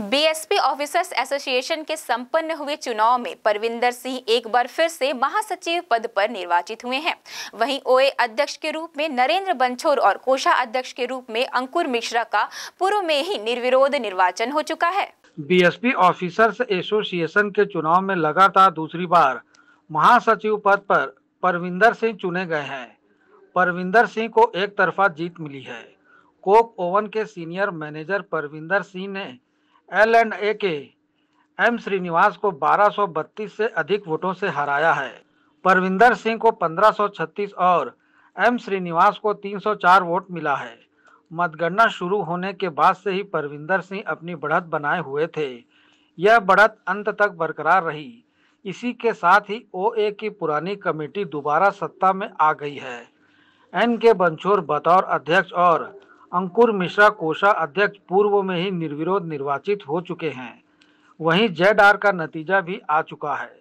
BSP officers association के संपन्न हुए चुनाव में परविंदर सिंह एक बार फिर से महासचिव पद पर निर्वाचित हुए हैं वहीं ओए अध्यक्ष के रूप में नरेंद्र बंछोर और कोषा अध्यक्ष के रूप में अंकुर मिश्रा का पूर्व में ही निर्विरोध निर्वाचन हो चुका है बीएसपी ऑफिसर्स एसोसिएशन के चुनाव में लगातार दूसरी बार महासचिव पद पर परविंदर सिंह चुने गए हैं परविंदर सिंह को एक तरफा जीत मिली है कोक ओवन के सीनियर मैनेजर परविंदर सिंह ने एल एंड ए के एम श्रीनिवास को 1232 से अधिक वोटों से हराया है परविंदर सिंह को 1536 और एम श्रीनिवास को 304 वोट मिला है मतगणना शुरू होने के बाद से ही परविंदर सिंह अपनी बढ़त बनाए हुए थे यह बढ़त अंत तक बरकरार रही इसी के साथ ही ओए की पुरानी कमेटी दोबारा सत्ता में आ गई है एन के बंछोर बतौर अध्यक्ष और अंकुर मिश्रा कोषा अध्यक्ष पूर्व में ही निर्विरोध निर्वाचित हो चुके हैं वहीं जेड आर का नतीजा भी आ चुका है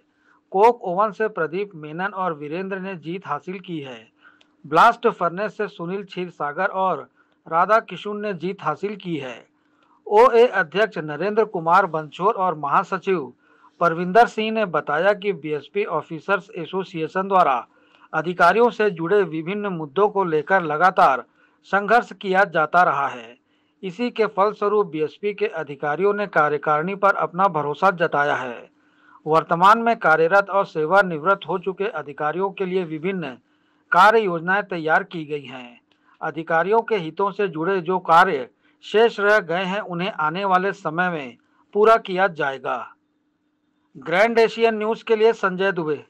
कोक ओवन से प्रदीप मेनन और वीरेंद्र ने जीत हासिल की है ब्लास्ट फर्नेस से सुनील क्षीरसागर और राधा किशुन ने जीत हासिल की है ओ ए अध्यक्ष नरेंद्र कुमार बंछोर और महासचिव परविंदर सिंह ने बताया कि बीएसपी ऑफिसर्स एसोसिएशन द्वारा अधिकारियों से जुड़े विभिन्न मुद्दों को लेकर लगातार संघर्ष किया जाता रहा है इसी के फलस्वरूप बीएसपी के अधिकारियों ने कार्यकारिणी पर अपना भरोसा जताया है वर्तमान में कार्यरत और सेवानिवृत्त हो चुके अधिकारियों के लिए विभिन्न कार्य योजनाएं तैयार की गई हैं अधिकारियों के हितों से जुड़े जो कार्य शेष रह गए हैं उन्हें आने वाले समय में पूरा किया जाएगा ग्रैंड एशियन न्यूज़ के लिए संजय दुबे